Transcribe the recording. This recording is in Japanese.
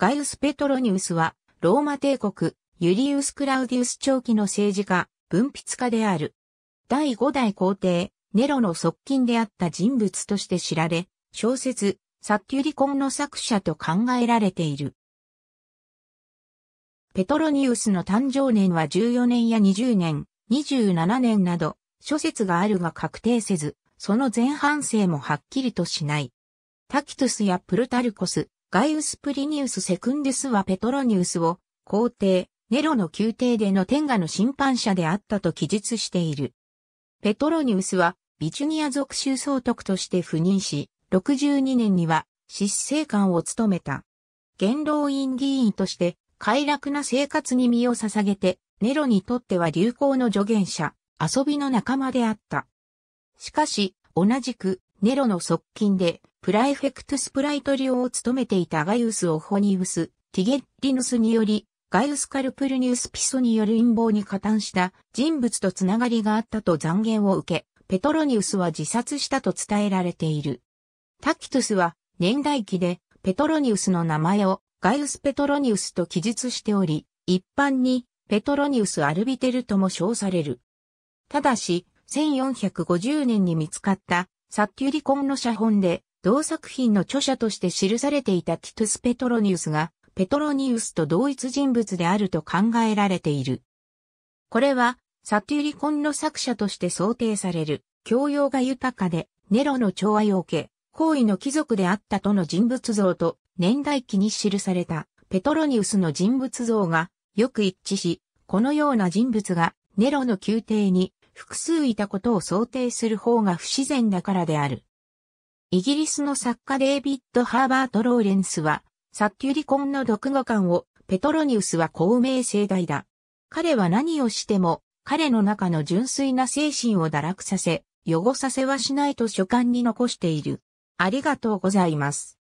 ガイウス・ペトロニウスは、ローマ帝国、ユリウス・クラウディウス長期の政治家、文筆家である。第5代皇帝、ネロの側近であった人物として知られ、小説、サッキュリコンの作者と考えられている。ペトロニウスの誕生年は14年や20年、27年など、諸説があるが確定せず、その前半生もはっきりとしない。タキトゥスやプルタルコス、ガイウス・プリニウス・セクンデスはペトロニウスを、皇帝、ネロの宮廷での天下の審判者であったと記述している。ペトロニウスは、ビチュニア属州総督として赴任し、62年には、執政官を務めた。元老院議員として、快楽な生活に身を捧げて、ネロにとっては流行の助言者、遊びの仲間であった。しかし、同じく、ネロの側近で、プライフェクトスプライト領を務めていたガイウス・オホニウス、ティゲッリヌスにより、ガイウス・カルプルニウス・ピソによる陰謀に加担した人物とつながりがあったと残言を受け、ペトロニウスは自殺したと伝えられている。タキトゥスは年代記でペトロニウスの名前をガイウス・ペトロニウスと記述しており、一般にペトロニウス・アルビテルとも称される。ただし、1450年に見つかったサッキュリコンの写本で同作品の著者として記されていたティトゥス・ペトロニウスが、ペトロニウスと同一人物であると考えられている。これは、サティリコンの作者として想定される、教養が豊かで、ネロの調和を受け、好意の貴族であったとの人物像と、年代記に記された、ペトロニウスの人物像が、よく一致し、このような人物が、ネロの宮廷に、複数いたことを想定する方が不自然だからである。イギリスの作家デイビッド・ハーバート・ローレンスは、サッキュリコンの読語感を、ペトロニウスは公明正大だ。彼は何をしても、彼の中の純粋な精神を堕落させ、汚させはしないと書簡に残している。ありがとうございます。